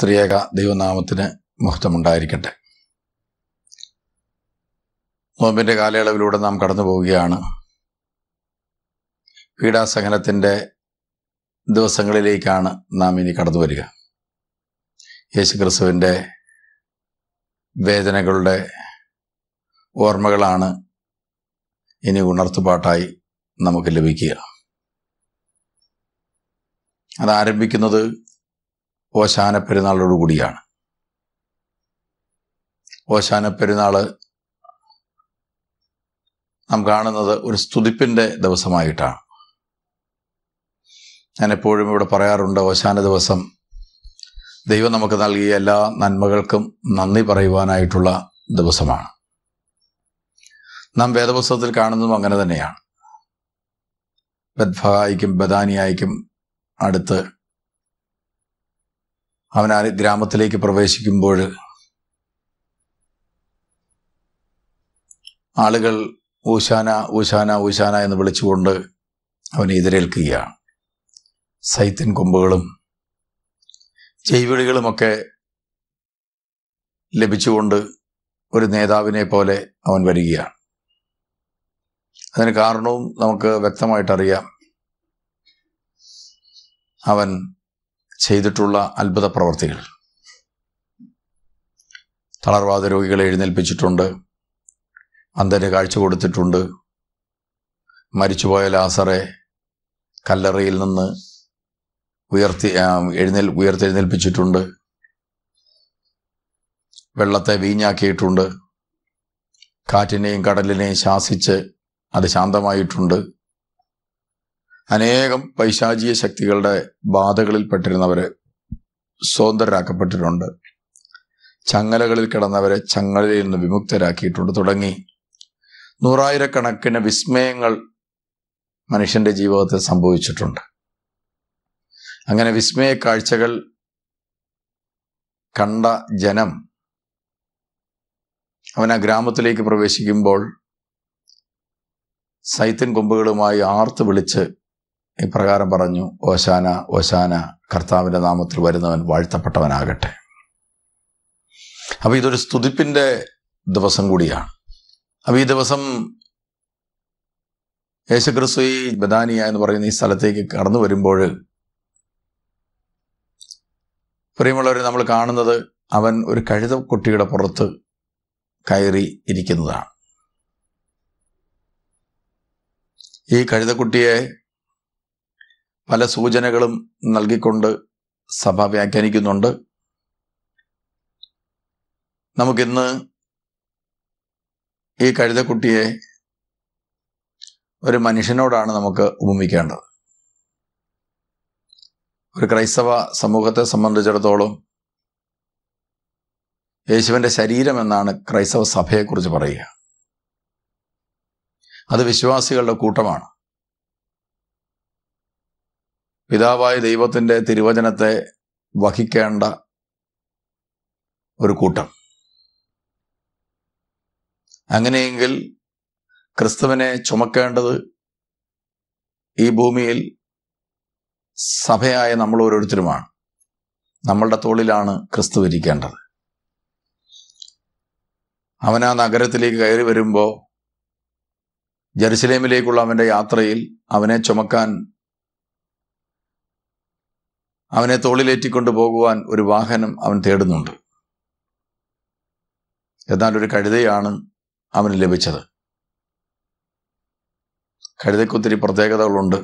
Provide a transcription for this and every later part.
ത്രിയേക ദൈവനാമത്തിന് മഹത്വമുണ്ടായിരിക്കട്ടെ നോമ്പിൻ്റെ കാലയളവിലൂടെ നാം കടന്നു പോവുകയാണ് പീഡാസഹനത്തിൻ്റെ ദിവസങ്ങളിലേക്കാണ് നാം ഇനി കടന്നു വരിക യേശുക്രിസ്തുവിൻ്റെ വേദനകളുടെ ഓർമ്മകളാണ് ഇനി ഉണർത്തുപാട്ടായി നമുക്ക് ലഭിക്കുക അത് ആരംഭിക്കുന്നത് ഓശാന കൂടിയാണ് ഓശാന പെരുന്നാൾ നാം കാണുന്നത് ഒരു സ്തുതിപ്പിൻ്റെ ദിവസമായിട്ടാണ് ഞാൻ എപ്പോഴും ഇവിടെ പറയാറുണ്ട് ഓശാന ദിവസം ദൈവം നമുക്ക് നൽകിയ എല്ലാ നന്മകൾക്കും നന്ദി പറയുവാനായിട്ടുള്ള ദിവസമാണ് നാം വേദപുസ്തകത്തിൽ കാണുന്നതും അങ്ങനെ തന്നെയാണ് ബദ്ഫായിക്കും ബദാനിയായിക്കും അടുത്ത് അവൻ ആ ഗ്രാമത്തിലേക്ക് പ്രവേശിക്കുമ്പോൾ ആളുകൾ ഊശാന ഊശാന ഊശാന എന്ന് വിളിച്ചുകൊണ്ട് അവനെ എതിരേൽക്കുകയാണ് സൈത്യൻ കൊമ്പുകളും ചെയ്വിളികളുമൊക്കെ ലഭിച്ചുകൊണ്ട് ഒരു നേതാവിനെ പോലെ അവൻ വരികയാണ് അതിന് കാരണവും നമുക്ക് വ്യക്തമായിട്ടറിയാം അവൻ ചെയ്തിട്ടുള്ള അത്ഭുത പ്രവർത്തികൾ തളർവാദ രോഗികളെ എഴുന്നേൽപ്പിച്ചിട്ടുണ്ട് അന്ധന് കാഴ്ച കൊടുത്തിട്ടുണ്ട് മരിച്ചുപോയ ലാസറെ കല്ലറയിൽ നിന്ന് ഉയർത്തി എഴുന്നേൽ ഉയർത്തെഴുന്നേൽപ്പിച്ചിട്ടുണ്ട് വെള്ളത്തെ വീഞ്ഞാക്കിയിട്ടുണ്ട് കാറ്റിനെയും കടലിനെയും ശാസിച്ച് അത് ശാന്തമായിട്ടുണ്ട് അനേകം പൈശാചിക ശക്തികളുടെ ബാധകളിൽ പെട്ടിരുന്നവർ സ്വതന്ത്രരാക്കപ്പെട്ടിട്ടുണ്ട് ചങ്ങലകളിൽ കിടന്നവരെ ചങ്ങലയിൽ നിന്ന് വിമുക്തരാക്കിയിട്ടുണ്ട് തുടങ്ങി നൂറായിരക്കണക്കിന് വിസ്മയങ്ങൾ മനുഷ്യന്റെ ജീവിതത്തിൽ സംഭവിച്ചിട്ടുണ്ട് അങ്ങനെ വിസ്മയ കാഴ്ചകൾ കണ്ട ജനം അവൻ ആ ഗ്രാമത്തിലേക്ക് പ്രവേശിക്കുമ്പോൾ സൈത്തൻ കൊമ്പുകളുമായി ആർത്ത് വിളിച്ച് ഇപ്രകാരം പറഞ്ഞു ഓശാന ഓശാന കർത്താവിൻ്റെ നാമത്തിൽ വരുന്നവൻ വാഴ്ത്തപ്പെട്ടവനാകട്ടെ അപ്പോൾ ഇതൊരു സ്തുതിപ്പിൻ്റെ ദിവസം കൂടിയാണ് അപ്പോൾ ഈ ദിവസം യേശുക്രിസ്തു ഈ ബദാനിയ എന്ന് പറയുന്ന ഈ സ്ഥലത്തേക്ക് കടന്നു വരുമ്പോൾ പ്രിയമുള്ളവരെ നമ്മൾ കാണുന്നത് അവൻ ഒരു കഴുതക്കുട്ടിയുടെ പുറത്ത് കയറി ഇരിക്കുന്നതാണ് ഈ കഴുതക്കുട്ടിയെ പല സൂചനകളും നൽകിക്കൊണ്ട് സഭ വ്യാഖ്യാനിക്കുന്നുണ്ട് നമുക്കിന്ന് ഈ കഴുതക്കുട്ടിയെ ഒരു മനുഷ്യനോടാണ് നമുക്ക് ഉപമിക്കേണ്ടത് ഒരു ക്രൈസ്തവ സമൂഹത്തെ സംബന്ധിച്ചിടത്തോളം യേശുവിൻ്റെ ശരീരം എന്നാണ് ക്രൈസ്തവ സഭയെക്കുറിച്ച് പറയുക അത് വിശ്വാസികളുടെ കൂട്ടമാണ് പിതാവായ ദൈവത്തിൻ്റെ തിരുവചനത്തെ വഹിക്കേണ്ട ഒരു കൂട്ടം അങ്ങനെയെങ്കിൽ ക്രിസ്തുവിനെ ചുമക്കേണ്ടത് ഈ ഭൂമിയിൽ സഭയായ നമ്മൾ ഓരോരുത്തരുമാണ് നമ്മളുടെ തോളിലാണ് ക്രിസ്തു ഇരിക്കേണ്ടത് അവൻ ആ നഗരത്തിലേക്ക് കയറി വരുമ്പോൾ ജെറുസലേമിലേക്കുള്ള അവൻ്റെ യാത്രയിൽ അവനെ ചുമക്കാൻ അവനെ തോളിലേറ്റിക്കൊണ്ട് പോകുവാൻ ഒരു വാഹനം അവൻ തേടുന്നുണ്ട് എന്നാൽ ഒരു കഴുതയാണ് അവന് ലഭിച്ചത് കഴുതയ്ക്കൊത്തിരി പ്രത്യേകതകളുണ്ട്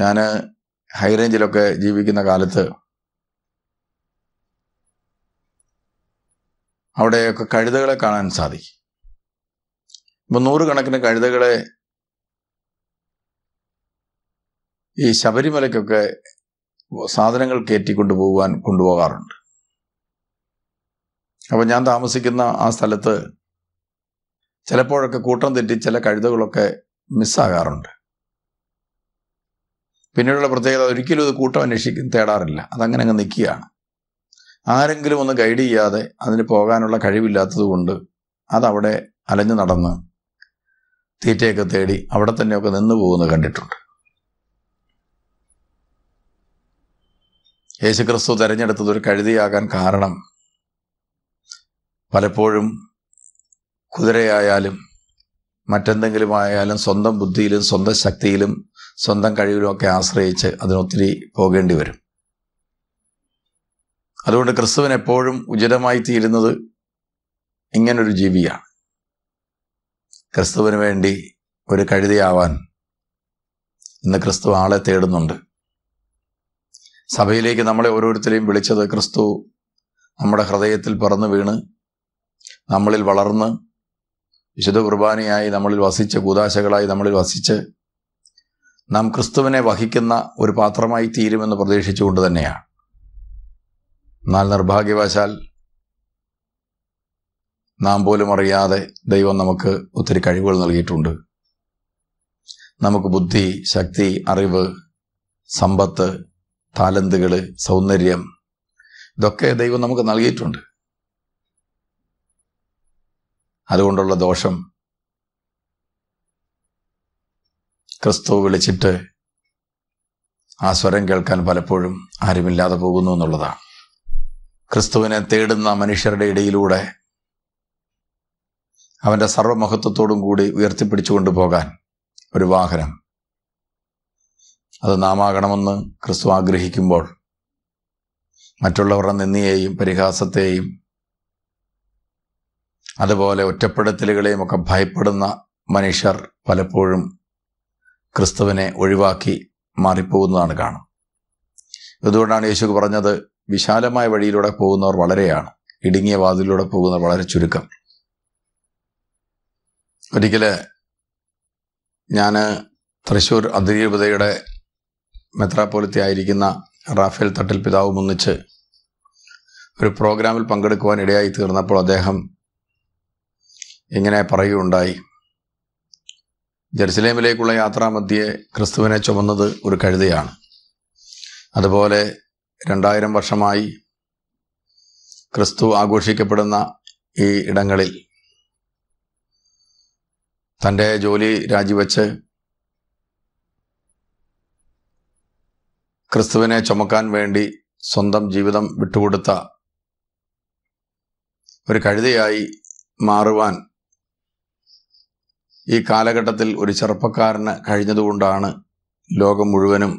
ഞാൻ ഹൈറേഞ്ചിലൊക്കെ ജീവിക്കുന്ന കാലത്ത് അവിടെയൊക്കെ കഴുതകളെ കാണാൻ സാധിക്കും ഇപ്പം നൂറുകണക്കിന് കഴുതകളെ ഈ ശബരിമലയ്ക്കൊക്കെ സാധനങ്ങൾ കയറ്റി കൊണ്ടുപോകാൻ കൊണ്ടുപോകാറുണ്ട് അപ്പോൾ ഞാൻ താമസിക്കുന്ന ആ സ്ഥലത്ത് ചിലപ്പോഴൊക്കെ കൂട്ടം തെറ്റി ചില കഴുതകളൊക്കെ മിസ്സാകാറുണ്ട് പിന്നീടുള്ള പ്രത്യേകത ഒരിക്കലും ഇത് കൂട്ടം അന്വേഷിക്കും തേടാറില്ല അതങ്ങനെ അങ്ങ് നിൽക്കുകയാണ് ആരെങ്കിലും ഒന്ന് ഗൈഡ് ചെയ്യാതെ അതിന് പോകാനുള്ള കഴിവില്ലാത്തത് കൊണ്ട് അതവിടെ അലഞ്ഞു നടന്ന് തീറ്റയൊക്കെ തേടി അവിടെ തന്നെയൊക്കെ നിന്ന് പോകുന്നത് കണ്ടിട്ടുണ്ട് യേശുക്രിസ്തു തിരഞ്ഞെടുത്തത് ഒരു കഴുതിയാകാൻ കാരണം പലപ്പോഴും കുതിരയായാലും മറ്റെന്തെങ്കിലും ആയാലും സ്വന്തം ബുദ്ധിയിലും സ്വന്തം ശക്തിയിലും സ്വന്തം ഒക്കെ ആശ്രയിച്ച് അതിനൊത്തിരി പോകേണ്ടി വരും അതുകൊണ്ട് ക്രിസ്തുവിന് എപ്പോഴും ഉചിതമായി തീരുന്നത് ഇങ്ങനൊരു ജീവിയാണ് ക്രിസ്തുവിന് വേണ്ടി ഒരു കഴുതിയാവാൻ ഇന്ന് ക്രിസ്തു ആളെ തേടുന്നുണ്ട് സഭയിലേക്ക് നമ്മളെ ഓരോരുത്തരെയും വിളിച്ചത് ക്രിസ്തു നമ്മുടെ ഹൃദയത്തിൽ പറന്നു വീണ് നമ്മളിൽ വളർന്ന് വിശുദ്ധ കുർബാനയായി നമ്മളിൽ വസിച്ച് കൂതാശകളായി നമ്മളിൽ വസിച്ച് നാം ക്രിസ്തുവിനെ വഹിക്കുന്ന ഒരു പാത്രമായി തീരുമെന്ന് പ്രതീക്ഷിച്ചുകൊണ്ട് തന്നെയാണ് എന്നാൽ നിർഭാഗ്യവശാൽ നാം പോലും അറിയാതെ ദൈവം നമുക്ക് ഒത്തിരി കഴിവുകൾ നൽകിയിട്ടുണ്ട് നമുക്ക് ബുദ്ധി ശക്തി അറിവ് സമ്പത്ത് താലന്തുകൾ സൗന്ദര്യം ഇതൊക്കെ ദൈവം നമുക്ക് നൽകിയിട്ടുണ്ട് അതുകൊണ്ടുള്ള ദോഷം ക്രിസ്തു വിളിച്ചിട്ട് ആ സ്വരം കേൾക്കാൻ പലപ്പോഴും ആരുമില്ലാതെ പോകുന്നു എന്നുള്ളതാണ് ക്രിസ്തുവിനെ തേടുന്ന മനുഷ്യരുടെ ഇടയിലൂടെ അവൻ്റെ സർവമഹത്വത്തോടും കൂടി ഉയർത്തിപ്പിടിച്ചു കൊണ്ടുപോകാൻ ഒരു വാഹനം അത് നാമാകണമെന്ന് ക്രിസ്തു ആഗ്രഹിക്കുമ്പോൾ മറ്റുള്ളവരുടെ നിന്ദിയെയും പരിഹാസത്തെയും അതുപോലെ ഒറ്റപ്പെടുത്തലുകളെയും ഒക്കെ ഭയപ്പെടുന്ന മനുഷ്യർ പലപ്പോഴും ക്രിസ്തുവിനെ ഒഴിവാക്കി മാറിപ്പോകുന്നതാണ് കാണുന്നത് ഇതുകൊണ്ടാണ് യേശു പറഞ്ഞത് വിശാലമായ വഴിയിലൂടെ പോകുന്നവർ വളരെയാണ് ഇടുങ്ങിയ വാതിലൂടെ പോകുന്നവർ വളരെ ചുരുക്കം ഒരിക്കൽ ഞാൻ തൃശ്ശൂർ അതിരൂപതയുടെ ആയിരിക്കുന്ന റാഫേൽ തട്ടിൽ പിതാവും ഒന്നിച്ച് ഒരു പ്രോഗ്രാമിൽ പങ്കെടുക്കുവാൻ ഇടയായി തീർന്നപ്പോൾ അദ്ദേഹം ഇങ്ങനെ പറയുകയുണ്ടായി ജെറുസലേമിലേക്കുള്ള യാത്രാമധ്യേ ക്രിസ്തുവിനെ ചുമന്നത് ഒരു കഴുതയാണ് അതുപോലെ രണ്ടായിരം വർഷമായി ക്രിസ്തു ആഘോഷിക്കപ്പെടുന്ന ഈ ഇടങ്ങളിൽ തൻ്റെ ജോലി രാജിവെച്ച് ക്രിസ്തുവിനെ ചുമക്കാൻ വേണ്ടി സ്വന്തം ജീവിതം വിട്ടുകൊടുത്ത ഒരു കഴുതയായി മാറുവാൻ ഈ കാലഘട്ടത്തിൽ ഒരു ചെറുപ്പക്കാരന് കഴിഞ്ഞതുകൊണ്ടാണ് ലോകം മുഴുവനും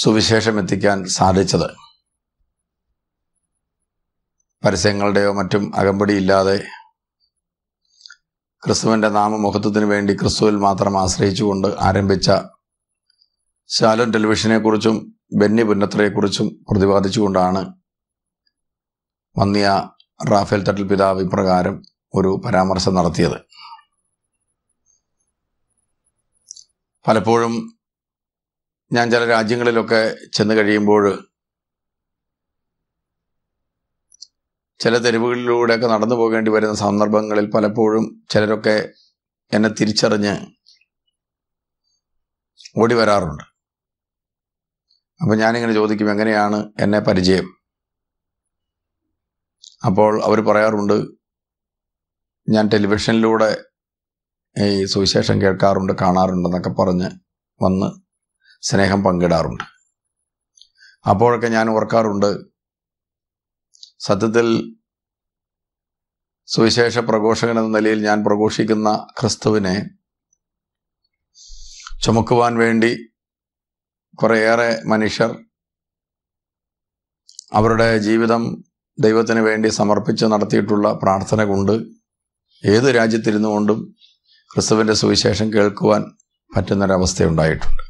സുവിശേഷം എത്തിക്കാൻ സാധിച്ചത് പരസ്യങ്ങളുടെയോ മറ്റും അകമ്പടിയില്ലാതെ ക്രിസ്തുവിൻ്റെ നാമമഹത്വത്തിന് വേണ്ടി ക്രിസ്തുവിൽ മാത്രം ആശ്രയിച്ചുകൊണ്ട് ആരംഭിച്ച ടെലിവിഷനെ ടെലിവിഷനെക്കുറിച്ചും ബെന്നി പുന്നത്രയെക്കുറിച്ചും പ്രതിപാദിച്ചുകൊണ്ടാണ് വന്നിയ റാഫേൽ തട്ടിൽ പിതാവ് ഇപ്രകാരം ഒരു പരാമർശം നടത്തിയത് പലപ്പോഴും ഞാൻ ചില രാജ്യങ്ങളിലൊക്കെ ചെന്ന് കഴിയുമ്പോൾ ചില തെരുവുകളിലൂടെയൊക്കെ നടന്നു പോകേണ്ടി വരുന്ന സന്ദർഭങ്ങളിൽ പലപ്പോഴും ചിലരൊക്കെ എന്നെ തിരിച്ചറിഞ്ഞ് ഓടി വരാറുണ്ട് അപ്പം ഞാനിങ്ങനെ ചോദിക്കും എങ്ങനെയാണ് എന്നെ പരിചയം അപ്പോൾ അവർ പറയാറുണ്ട് ഞാൻ ടെലിവിഷനിലൂടെ ഈ സുവിശേഷം കേൾക്കാറുണ്ട് കാണാറുണ്ട് എന്നൊക്കെ പറഞ്ഞ് വന്ന് സ്നേഹം പങ്കിടാറുണ്ട് അപ്പോഴൊക്കെ ഞാൻ ഓർക്കാറുണ്ട് സത്യത്തിൽ സുവിശേഷ പ്രഘോഷകൻ എന്ന നിലയിൽ ഞാൻ പ്രഘോഷിക്കുന്ന ക്രിസ്തുവിനെ ചുമക്കുവാൻ വേണ്ടി കുറേയേറെ മനുഷ്യർ അവരുടെ ജീവിതം ദൈവത്തിന് വേണ്ടി സമർപ്പിച്ച് നടത്തിയിട്ടുള്ള പ്രാർത്ഥന കൊണ്ട് ഏത് രാജ്യത്തിരുന്നു കൊണ്ടും ക്രിസ്തുവിൻ്റെ സുവിശേഷം കേൾക്കുവാൻ പറ്റുന്നൊരവസ്ഥയുണ്ടായിട്ടുണ്ട്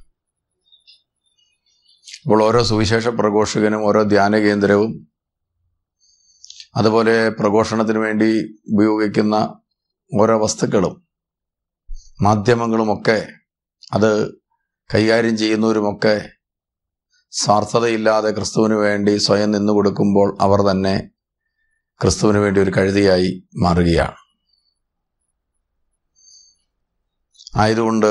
അപ്പോൾ ഓരോ സുവിശേഷ പ്രഘോഷകനും ഓരോ ധ്യാന കേന്ദ്രവും അതുപോലെ പ്രഘോഷണത്തിന് വേണ്ടി ഉപയോഗിക്കുന്ന ഓരോ വസ്തുക്കളും മാധ്യമങ്ങളുമൊക്കെ അത് കൈകാര്യം ചെയ്യുന്നവരുമൊക്കെ സ്വാർത്ഥതയില്ലാതെ ക്രിസ്തുവിന് വേണ്ടി സ്വയം നിന്നു കൊടുക്കുമ്പോൾ അവർ തന്നെ ക്രിസ്തുവിന് വേണ്ടി ഒരു കഴുതിയായി മാറുകയാണ് ആയതുകൊണ്ട്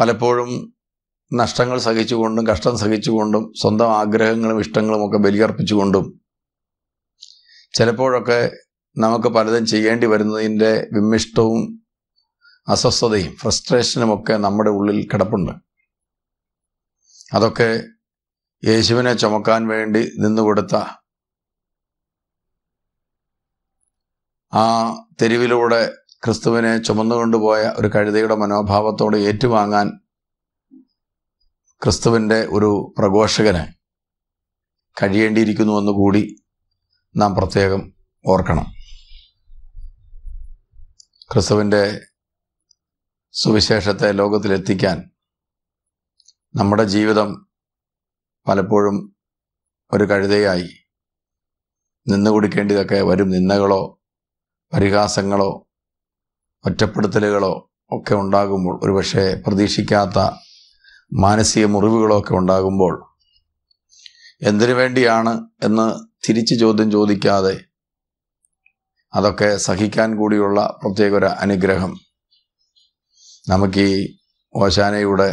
പലപ്പോഴും നഷ്ടങ്ങൾ സഹിച്ചുകൊണ്ടും കഷ്ടം സഹിച്ചുകൊണ്ടും സ്വന്തം ആഗ്രഹങ്ങളും ഇഷ്ടങ്ങളും ഒക്കെ ബലിയർപ്പിച്ചുകൊണ്ടും ചിലപ്പോഴൊക്കെ നമുക്ക് പലതും ചെയ്യേണ്ടി വരുന്നതിൻ്റെ വിമ്മിഷ്ടവും അസ്വസ്ഥതയും ഫ്രസ്ട്രേഷനും ഒക്കെ നമ്മുടെ ഉള്ളിൽ കിടപ്പുണ്ട് അതൊക്കെ യേശുവിനെ ചുമക്കാൻ വേണ്ടി നിന്നുകൊടുത്ത ആ തെരുവിലൂടെ ക്രിസ്തുവിനെ ചുമന്നുകൊണ്ടുപോയ ഒരു കഴുതയുടെ മനോഭാവത്തോട് ഏറ്റുവാങ്ങാൻ ക്രിസ്തുവിൻ്റെ ഒരു പ്രഘോഷകന് കഴിയേണ്ടിയിരിക്കുന്നുവെന്ന് കൂടി നാം പ്രത്യേകം ഓർക്കണം ക്രിസ്തുവിൻ്റെ സുവിശേഷത്തെ ലോകത്തിലെത്തിക്കാൻ നമ്മുടെ ജീവിതം പലപ്പോഴും ഒരു കഴുതയായി നിന്നുകൊടുക്കേണ്ടതൊക്കെ വരും നിന്നകളോ പരിഹാസങ്ങളോ ഒറ്റപ്പെടുത്തലുകളോ ഒക്കെ ഉണ്ടാകുമ്പോൾ ഒരുപക്ഷെ പ്രതീക്ഷിക്കാത്ത മാനസിക മുറിവുകളോ ഒക്കെ ഉണ്ടാകുമ്പോൾ എന്തിനു വേണ്ടിയാണ് എന്ന് തിരിച്ച് ചോദ്യം ചോദിക്കാതെ അതൊക്കെ സഹിക്കാൻ കൂടിയുള്ള പ്രത്യേക ഒരു അനുഗ്രഹം നമുക്ക് ഈ ഓശാനയുടെ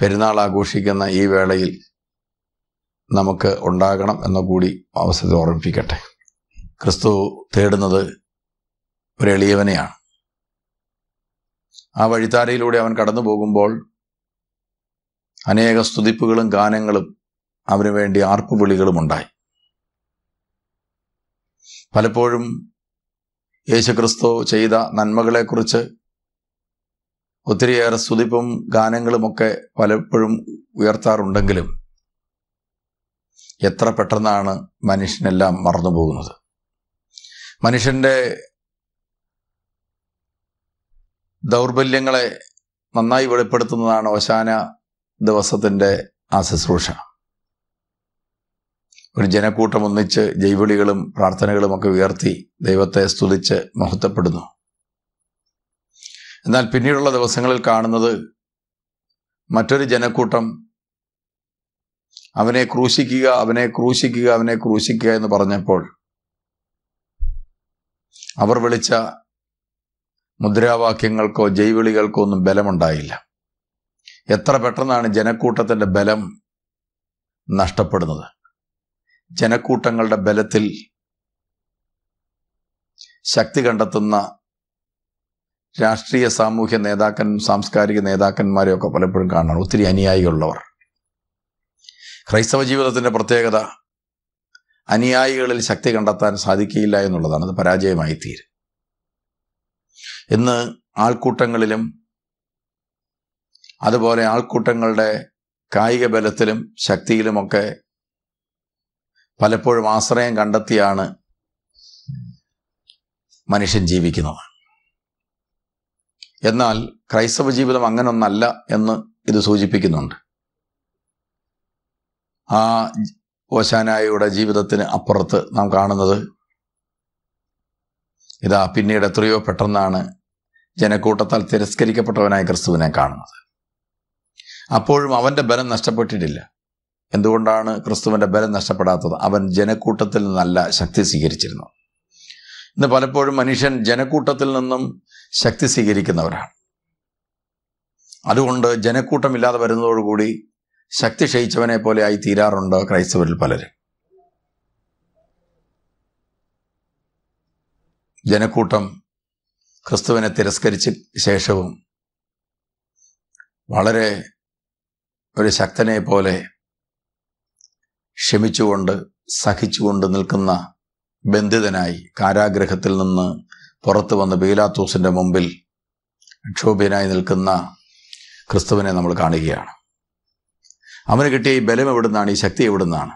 പെരുന്നാൾ ആഘോഷിക്കുന്ന ഈ വേളയിൽ നമുക്ക് ഉണ്ടാകണം എന്നുകൂടി അവസരം ഓർമ്മിപ്പിക്കട്ടെ ക്രിസ്തു തേടുന്നത് ഒരു എളിയവനെയാണ് ആ വഴിത്താരയിലൂടെ അവൻ കടന്നു പോകുമ്പോൾ അനേക സ്തുതിപ്പുകളും ഗാനങ്ങളും അവന് വേണ്ടി ആർപ്പുവിളികളും ഉണ്ടായി പലപ്പോഴും യേശുക്രിസ്തു ചെയ്ത നന്മകളെക്കുറിച്ച് ഒത്തിരിയേറെ സ്തുതിപ്പും ഗാനങ്ങളുമൊക്കെ പലപ്പോഴും ഉയർത്താറുണ്ടെങ്കിലും എത്ര പെട്ടെന്നാണ് മനുഷ്യനെല്ലാം മറന്നു പോകുന്നത് മനുഷ്യൻ്റെ ദൗർബല്യങ്ങളെ നന്നായി വെളിപ്പെടുത്തുന്നതാണ് ഓശാന ദിവസത്തിൻ്റെ ആ ശുശ്രൂഷ ഒരു ജനക്കൂട്ടം ഒന്നിച്ച് ജൈവിളികളും പ്രാർത്ഥനകളുമൊക്കെ ഉയർത്തി ദൈവത്തെ സ്തുതിച്ച് മഹത്വപ്പെടുന്നു എന്നാൽ പിന്നീടുള്ള ദിവസങ്ങളിൽ കാണുന്നത് മറ്റൊരു ജനക്കൂട്ടം അവനെ ക്രൂശിക്കുക അവനെ ക്രൂശിക്കുക അവനെ ക്രൂശിക്കുക എന്ന് പറഞ്ഞപ്പോൾ അവർ വിളിച്ച മുദ്രാവാക്യങ്ങൾക്കോ ജൈവിളികൾക്കോ ഒന്നും ബലമുണ്ടായില്ല എത്ര പെട്ടെന്നാണ് ജനക്കൂട്ടത്തിൻ്റെ ബലം നഷ്ടപ്പെടുന്നത് ജനക്കൂട്ടങ്ങളുടെ ബലത്തിൽ ശക്തി കണ്ടെത്തുന്ന രാഷ്ട്രീയ സാമൂഹ്യ നേതാക്കൻ സാംസ്കാരിക നേതാക്കന്മാരെയും ഒക്കെ പലപ്പോഴും കാണണം ഒത്തിരി അനുയായികളുള്ളവർ ക്രൈസ്തവ ജീവിതത്തിൻ്റെ പ്രത്യേകത അനുയായികളിൽ ശക്തി കണ്ടെത്താൻ സാധിക്കില്ല എന്നുള്ളതാണ് അത് പരാജയമായി തീരും ഇന്ന് ആൾക്കൂട്ടങ്ങളിലും അതുപോലെ ആൾക്കൂട്ടങ്ങളുടെ കായിക ബലത്തിലും ശക്തിയിലുമൊക്കെ പലപ്പോഴും ആശ്രയം കണ്ടെത്തിയാണ് മനുഷ്യൻ ജീവിക്കുന്നത് എന്നാൽ ക്രൈസ്തവ ജീവിതം അങ്ങനൊന്നല്ല എന്ന് ഇത് സൂചിപ്പിക്കുന്നുണ്ട് ആ ഓശാനായയുടെ ജീവിതത്തിന് അപ്പുറത്ത് നാം കാണുന്നത് ഇതാ പിന്നീട് എത്രയോ പെട്ടെന്നാണ് ജനക്കൂട്ടത്താൽ തിരസ്കരിക്കപ്പെട്ടവനായ ക്രിസ്തുവിനെ കാണുന്നത് അപ്പോഴും അവൻ്റെ ബലം നഷ്ടപ്പെട്ടിട്ടില്ല എന്തുകൊണ്ടാണ് ക്രിസ്തുവിൻ്റെ ബലം നഷ്ടപ്പെടാത്തത് അവൻ ജനക്കൂട്ടത്തിൽ നിന്നല്ല ശക്തി സ്വീകരിച്ചിരുന്നു ഇന്ന് പലപ്പോഴും മനുഷ്യൻ ജനക്കൂട്ടത്തിൽ നിന്നും ശക്തി സ്വീകരിക്കുന്നവരാണ് അതുകൊണ്ട് ജനക്കൂട്ടമില്ലാതെ വരുന്നതോടുകൂടി ശക്തി ക്ഷയിച്ചവനെ പോലെ ആയി തീരാറുണ്ട് ക്രൈസ്തവരിൽ പലരും ജനക്കൂട്ടം ക്രിസ്തുവിനെ തിരസ്കരിച്ച ശേഷവും വളരെ ഒരു ശക്തനെ പോലെ ക്ഷമിച്ചുകൊണ്ട് സഹിച്ചുകൊണ്ട് നിൽക്കുന്ന ബന്ധിതനായി കാരാഗ്രഹത്തിൽ നിന്ന് പുറത്ത് വന്ന് ബീലാത്തൂസിൻ്റെ മുമ്പിൽ ക്ഷോഭ്യനായി നിൽക്കുന്ന ക്രിസ്തുവിനെ നമ്മൾ കാണുകയാണ് അവന് കിട്ടിയ ഈ ബലം എവിടുന്നാണ് ഈ ശക്തി എവിടുന്നാണ്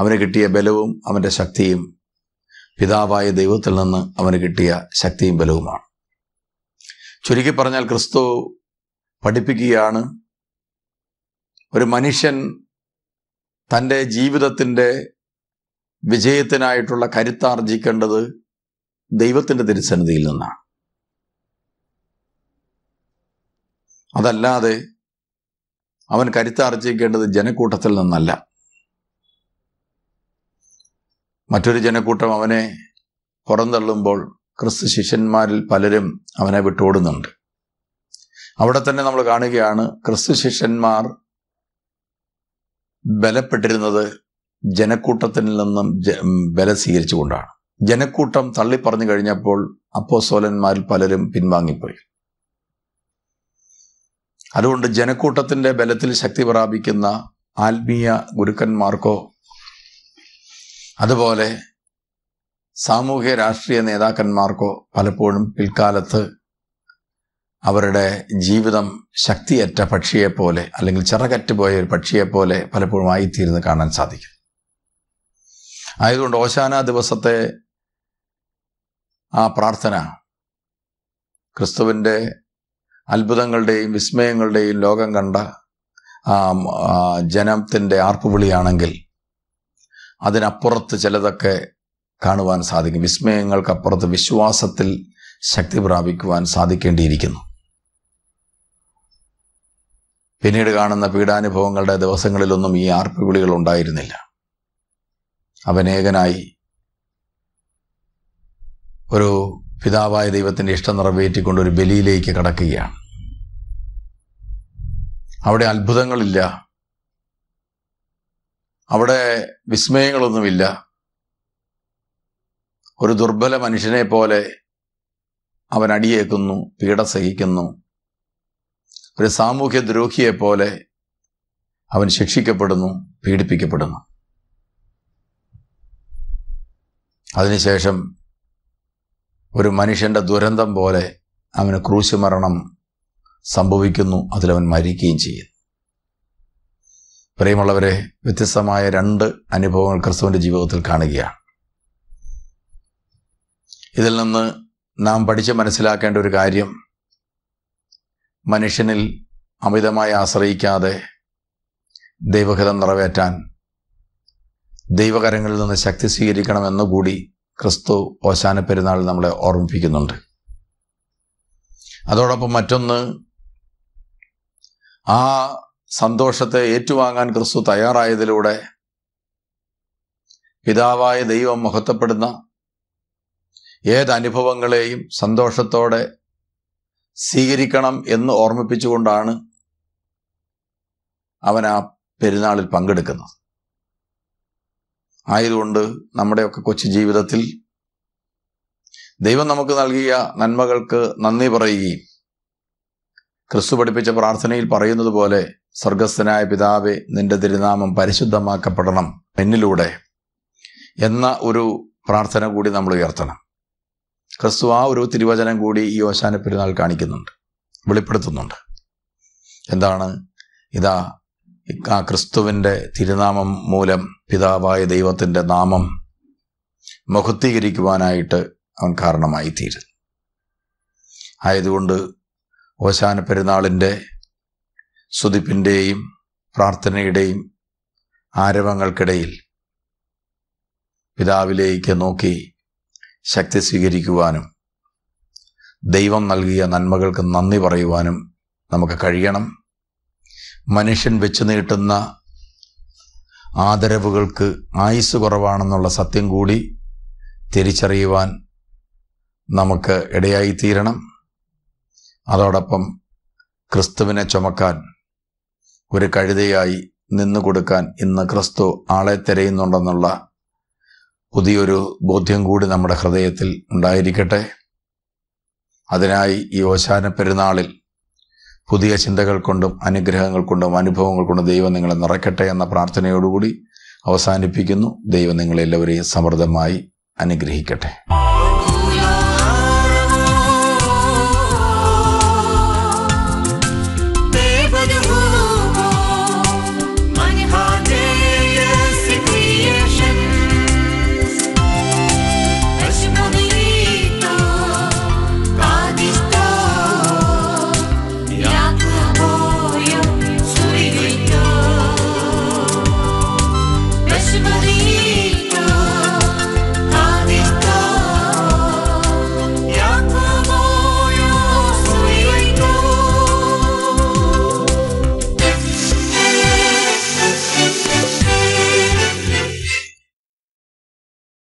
അവന് കിട്ടിയ ബലവും അവൻ്റെ ശക്തിയും പിതാവായ ദൈവത്തിൽ നിന്ന് അവന് കിട്ടിയ ശക്തിയും ബലവുമാണ് ചുരുക്കി പറഞ്ഞാൽ ക്രിസ്തു പഠിപ്പിക്കുകയാണ് ഒരു മനുഷ്യൻ തൻ്റെ ജീവിതത്തിൻ്റെ വിജയത്തിനായിട്ടുള്ള കരുത്താർജിക്കേണ്ടത് ദൈവത്തിൻ്റെ തിരുസന്നിധിയിൽ നിന്നാണ് അതല്ലാതെ അവൻ കരുത്താർജിക്കേണ്ടത് ജനക്കൂട്ടത്തിൽ നിന്നല്ല മറ്റൊരു ജനക്കൂട്ടം അവനെ പുറന്തള്ളുമ്പോൾ ക്രിസ്തു ശിഷ്യന്മാരിൽ പലരും അവനെ വിട്ടോടുന്നുണ്ട് അവിടെ തന്നെ നമ്മൾ കാണുകയാണ് ക്രിസ്തു ശിഷ്യന്മാർ ബലപ്പെട്ടിരുന്നത് ജനക്കൂട്ടത്തിൽ നിന്നും ബല സ്വീകരിച്ചുകൊണ്ടാണ് ജനക്കൂട്ടം തള്ളിപ്പറഞ്ഞു കഴിഞ്ഞപ്പോൾ അപ്പോസോലന്മാരിൽ പലരും പിൻവാങ്ങിപ്പോയി അതുകൊണ്ട് ജനക്കൂട്ടത്തിൻ്റെ ബലത്തിൽ ശക്തി പ്രാപിക്കുന്ന ആത്മീയ ഗുരുക്കന്മാർക്കോ അതുപോലെ സാമൂഹ്യ രാഷ്ട്രീയ നേതാക്കന്മാർക്കോ പലപ്പോഴും പിൽക്കാലത്ത് അവരുടെ ജീവിതം ശക്തിയറ്റ പക്ഷിയെപ്പോലെ അല്ലെങ്കിൽ ചിറകറ്റ് പോയ ഒരു പക്ഷിയെപ്പോലെ പലപ്പോഴും ആയിത്തീരുന്ന് കാണാൻ സാധിക്കും ആയതുകൊണ്ട് ഓശാന ദിവസത്തെ ആ പ്രാർത്ഥന ക്രിസ്തുവിൻ്റെ അത്ഭുതങ്ങളുടെയും വിസ്മയങ്ങളുടെയും ലോകം കണ്ട ആ ജനത്തിൻ്റെ ആർപ്പുവിളിയാണെങ്കിൽ അതിനപ്പുറത്ത് ചിലതൊക്കെ കാണുവാൻ സാധിക്കും വിസ്മയങ്ങൾക്കപ്പുറത്ത് വിശ്വാസത്തിൽ ശക്തി പ്രാപിക്കുവാൻ സാധിക്കേണ്ടിയിരിക്കുന്നു പിന്നീട് കാണുന്ന പീഡാനുഭവങ്ങളുടെ ദിവസങ്ങളിലൊന്നും ഈ ആർപ്പുവിളികൾ ഉണ്ടായിരുന്നില്ല അവനേകനായി ഒരു പിതാവായ ദൈവത്തിൻ്റെ ഇഷ്ടം നിറവേറ്റിക്കൊണ്ട് ഒരു ബലിയിലേക്ക് കടക്കുകയാണ് അവിടെ അത്ഭുതങ്ങളില്ല അവിടെ വിസ്മയങ്ങളൊന്നുമില്ല ഒരു ദുർബല മനുഷ്യനെ പോലെ അവൻ അടിയേക്കുന്നു പീഡ സഹിക്കുന്നു ഒരു സാമൂഹ്യ പോലെ അവൻ ശിക്ഷിക്കപ്പെടുന്നു പീഡിപ്പിക്കപ്പെടുന്നു അതിനുശേഷം ഒരു മനുഷ്യൻ്റെ ദുരന്തം പോലെ അവന് ക്രൂശുമരണം സംഭവിക്കുന്നു അതിലവൻ മരിക്കുകയും ചെയ്യുന്നു പ്രിയമുള്ളവരെ വ്യത്യസ്തമായ രണ്ട് അനുഭവങ്ങൾ ക്രിസ്തുവിൻ്റെ ജീവിതത്തിൽ കാണുകയാണ് ഇതിൽ നിന്ന് നാം പഠിച്ച് മനസ്സിലാക്കേണ്ട ഒരു കാര്യം മനുഷ്യനിൽ അമിതമായി ആശ്രയിക്കാതെ ദൈവഹിതം നിറവേറ്റാൻ ദൈവകരങ്ങളിൽ നിന്ന് ശക്തി സ്വീകരിക്കണമെന്നുകൂടി ക്രിസ്തു ഓശാന പെരുന്നാൾ നമ്മളെ ഓർമ്മിപ്പിക്കുന്നുണ്ട് അതോടൊപ്പം മറ്റൊന്ന് ആ സന്തോഷത്തെ ഏറ്റുവാങ്ങാൻ ക്രിസ്തു തയ്യാറായതിലൂടെ പിതാവായ ദൈവം മഹത്വപ്പെടുന്ന ഏതനുഭവങ്ങളെയും സന്തോഷത്തോടെ സ്വീകരിക്കണം എന്ന് ഓർമ്മിപ്പിച്ചുകൊണ്ടാണ് അവൻ ആ പെരുന്നാളിൽ പങ്കെടുക്കുന്നത് ആയതുകൊണ്ട് നമ്മുടെയൊക്കെ കൊച്ചു ജീവിതത്തിൽ ദൈവം നമുക്ക് നൽകിയ നന്മകൾക്ക് നന്ദി പറയുകയും ക്രിസ്തു പഠിപ്പിച്ച പ്രാർത്ഥനയിൽ പറയുന്നത് പോലെ സ്വർഗസ്ഥനായ പിതാവെ നിന്റെ തിരുനാമം പരിശുദ്ധമാക്കപ്പെടണം എന്നിലൂടെ എന്ന ഒരു പ്രാർത്ഥന കൂടി നമ്മൾ ഉയർത്തണം ക്രിസ്തു ആ ഒരു തിരുവചനം കൂടി ഈ ഓശാന പെരുന്നാൾ കാണിക്കുന്നുണ്ട് വെളിപ്പെടുത്തുന്നുണ്ട് എന്താണ് ഇതാ ആ ക്രിസ്തുവിൻ്റെ തിരുനാമം മൂലം പിതാവായ ദൈവത്തിൻ്റെ നാമം മഹത്വീകരിക്കുവാനായിട്ട് അവൻ കാരണമായി തീരും ആയതുകൊണ്ട് ഓശാന പെരുന്നാളിൻ്റെ സ്തുതിപ്പിൻ്റെയും പ്രാർത്ഥനയുടെയും ആരവങ്ങൾക്കിടയിൽ പിതാവിലേക്ക് നോക്കി ശക്തി സ്വീകരിക്കുവാനും ദൈവം നൽകിയ നന്മകൾക്ക് നന്ദി പറയുവാനും നമുക്ക് കഴിയണം മനുഷ്യൻ വെച്ച് നീട്ടുന്ന ആദരവുകൾക്ക് ആയുസ് കുറവാണെന്നുള്ള സത്യം കൂടി തിരിച്ചറിയുവാൻ നമുക്ക് ഇടയായിത്തീരണം അതോടൊപ്പം ക്രിസ്തുവിനെ ചുമക്കാൻ ഒരു കഴുതയായി നിന്നു കൊടുക്കാൻ ഇന്ന് ക്രിസ്തു ആളെ തിരയുന്നുണ്ടെന്നുള്ള പുതിയൊരു ബോധ്യം കൂടി നമ്മുടെ ഹൃദയത്തിൽ ഉണ്ടായിരിക്കട്ടെ അതിനായി ഈ ഓശാന പെരുന്നാളിൽ പുതിയ ചിന്തകൾ കൊണ്ടും അനുഗ്രഹങ്ങൾ കൊണ്ടും അനുഭവങ്ങൾ കൊണ്ടും ദൈവം നിങ്ങളെ നിറയ്ക്കട്ടെ എന്ന പ്രാർത്ഥനയോടുകൂടി അവസാനിപ്പിക്കുന്നു ദൈവം നിങ്ങളെല്ലാവരെയും സമൃദ്ധമായി അനുഗ്രഹിക്കട്ടെ